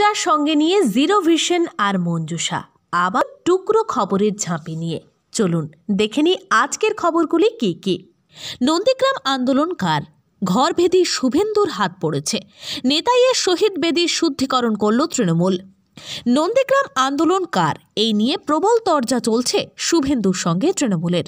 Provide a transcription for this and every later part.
বাচ্চা সঙ্গে নিয়ে জিরো ভিশন আর মঞ্জুষা আবার টুকরো খবরের ঝাঁপি নিয়ে চলুন দেখে নিই আজকের খবরগুলি কি কি নন্দীগ্রাম আন্দোলন কার ঘরভেদি শুভেন্দুর হাত পড়েছে নেতাইয়ের শহীদ বেদির শুদ্ধিকরণ করল তৃণমূল নন্দীগ্রাম আন্দোলন কার এই নিয়ে প্রবল তর্জা চলছে শুভেন্দুর সঙ্গে তৃণমূলের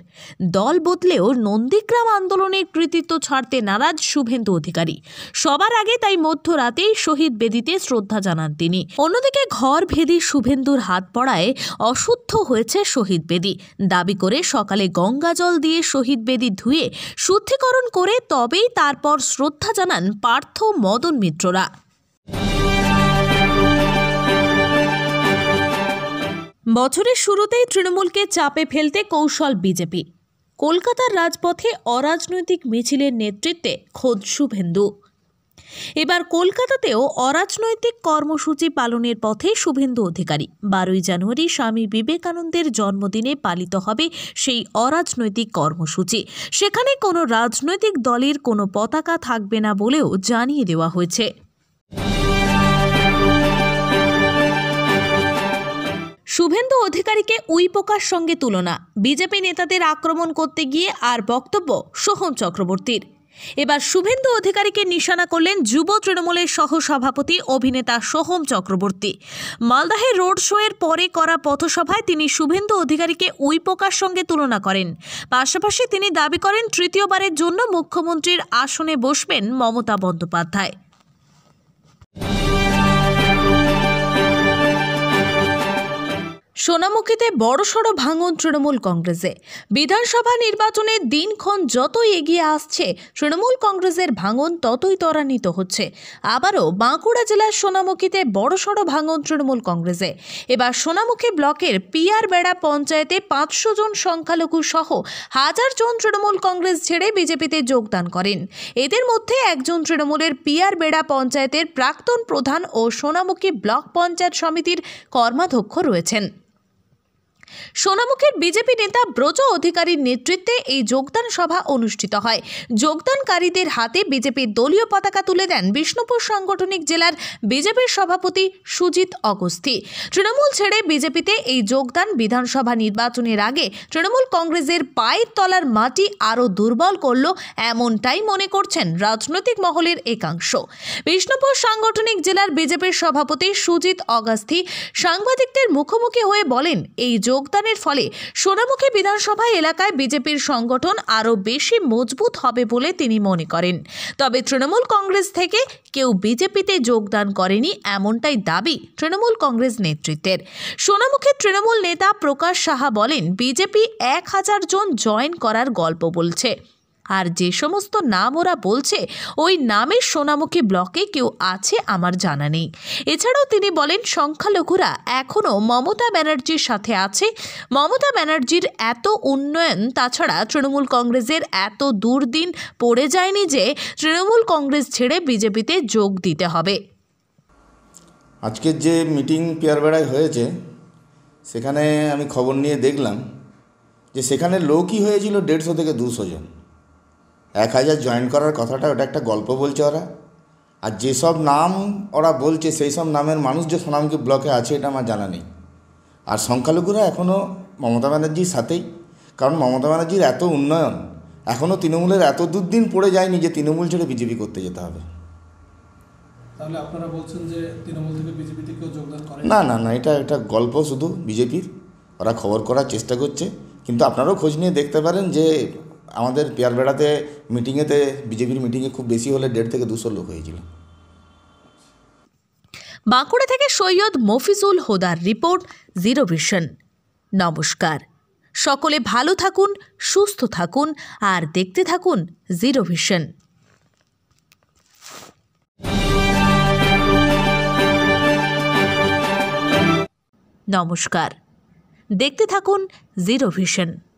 দল বদলেও নন্দীগ্রাম আন্দোলনের কৃতিত্ব ছাড়তে নারাজ শুভেন্দু অধিকারী সবার আগে তাই মধ্যরাতেই শহীদ বেদিতে শ্রদ্ধা জানান তিনি অন্যদিকে ঘর ভেদি শুভেন্দুর হাত পড়ায় অশুদ্ধ হয়েছে শহীদ বেদি দাবি করে সকালে গঙ্গা জল দিয়ে শহীদ বেদি ধুয়ে শুদ্ধিকরণ করে তবেই তারপর শ্রদ্ধা জানান পার্থ মদন মিত্ররা বছরের শুরুতেই তৃণমূলকে চাপে ফেলতে কৌশল বিজেপি কলকাতার রাজপথে অরাজনৈতিক মিছিলের নেতৃত্বে খোদ শুভেন্দু এবার কলকাতাতেও অরাজনৈতিক কর্মসূচি পালনের পথে শুভেন্দু অধিকারী বারোই জানুয়ারি স্বামী বিবেকানন্দের জন্মদিনে পালিত হবে সেই অরাজনৈতিক কর্মসূচি সেখানে কোনো রাজনৈতিক দলের কোনো পতাকা থাকবে না বলেও জানিয়ে দেওয়া হয়েছে শুভেন্দু অধিকারীকে উইপোকার সঙ্গে তুলনা বিজেপি নেতাদের আক্রমণ করতে গিয়ে আর বক্তব্য সোহম চক্রবর্তীর এবার শুভেন্দু অধিকারীকে নিশানা করলেন যুব তৃণমূলের সহসভাপতি অভিনেতা সোহম চক্রবর্তী মালদাহে রোড শোয়ের পরে করা পথসভায় তিনি শুভেন্দু অধিকারীকে উইপোকার সঙ্গে তুলনা করেন পাশাপাশি তিনি দাবি করেন তৃতীয়বারের জন্য মুখ্যমন্ত্রীর আসনে বসবেন মমতা বন্দ্যোপাধ্যায় সোনামুখীতে বড়সড় ভাঙন তৃণমূল কংগ্রেসে বিধানসভা নির্বাচনে দিনক্ষণ যতই এগিয়ে আসছে তৃণমূল কংগ্রেসের ভাঙন ততই ত্বরান্বিত হচ্ছে আবারও বাঁকুড়া জেলার সোনামুখীতে বড়সড় ভাঙন তৃণমূল কংগ্রেসে এবার সোনামুখী ব্লকের পিয়ার বেড়া পঞ্চায়েতে পাঁচশো জন সংখ্যালঘু সহ হাজার জন তৃণমূল কংগ্রেস ছেড়ে বিজেপিতে যোগদান করেন এদের মধ্যে একজন তৃণমূলের পিয়ার বেড়া পঞ্চায়েতের প্রাক্তন প্রধান ও সোনামুখী ব্লক পঞ্চায়েত সমিতির কর্মাধ্যক্ষ রয়েছেন সোনামুখের বিজেপি নেতা ব্রজ অধিকারীর নেতৃত্বে এই যোগদান সভা অনুষ্ঠিত হয় যোগদানকারীদের হাতে বিজেপির দলীয় পতাকা তুলে দেন বিষ্ণুপুর সাংগঠনিক জেলার বিজেপির সভাপতি সুজিত অগস্থি তৃণমূল ছেড়ে বিজেপিতে এই যোগদান বিধানসভা নির্বাচনের আগে তৃণমূল কংগ্রেসের পায়ের তলার মাটি আরও দুর্বল করল এমনটাই মনে করছেন রাজনৈতিক মহলের একাংশ বিষ্ণুপুর সাংগঠনিক জেলার বিজেপির সভাপতি সুজিত অগাস্থি সাংবাদিকদের মুখোমুখি হয়ে বলেন এই যোগ যোগদানের ফলে সোনামুখী বিধানসভা এলাকায় বিজেপির সংগঠন আরও বেশি মজবুত হবে বলে তিনি মনে করেন তবে তৃণমূল কংগ্রেস থেকে কেউ বিজেপিতে যোগদান করেনি এমনটাই দাবি তৃণমূল কংগ্রেস নেতৃত্বের সোনামুখী তৃণমূল নেতা প্রকাশ সাহা বলেন বিজেপি এক হাজার জন জয়েন করার গল্প বলছে আর যে সমস্ত নাম ওরা বলছে ওই নামের সোনামুখী ব্লকে কেউ আছে আমার জানা নেই এছাড়াও তিনি বলেন সংখ্যালঘুরা এখনও মমতা ব্যানার্জির সাথে আছে মমতা ব্যানার্জির এত উন্নয়ন তাছাড়া তৃণমূল কংগ্রেসের এত দুর্দিন পড়ে যায়নি যে তৃণমূল কংগ্রেস ছেড়ে বিজেপিতে যোগ দিতে হবে আজকের যে মিটিং পেয়ারবেড়ায় হয়েছে সেখানে আমি খবর নিয়ে দেখলাম যে সেখানে লোকই হয়েছিল দেড়শো থেকে দুশো জন এক হাজার জয়েন করার কথাটা ওটা একটা গল্প বলছে ওরা আর যেসব নাম ওরা বলছে সেই সব নামের মানুষ যে সোনামকি ব্লকে আছে এটা আমার জানা নেই আর সংখ্যালঘুরা এখনও মমতা ব্যানার্জির সাথেই কারণ মমতা ব্যানার্জির এত উন্নয়ন এখনও তৃণমূলের এত দুর্দিন পড়ে যায়নি যে তৃণমূল ছেড়ে বিজেপি করতে যেতে হবে তাহলে আপনারা বলছেন যে তৃণমূল থেকে বিজেপিতে কেউ যোগদান করে না না না এটা একটা গল্প শুধু বিজেপির ওরা খবর করার চেষ্টা করছে কিন্তু আপনারাও খোঁজ নিয়ে দেখতে পারেন যে আমাদের পেয়ারবেড়াতে মিটিংয়েতে বিজেপির মিটিংয়ে খুব বেশি হলে দেড় থেকে দুশো লোক হয়েছিল বাঁকুড়া থেকে সৈয়দ মফিজুল হোদার রিপোর্ট জিরো ভিশন নমস্কার সকলে ভালো থাকুন সুস্থ থাকুন আর দেখতে থাকুন জিরো ভিশন নমস্কার দেখতে থাকুন জিরো ভিশন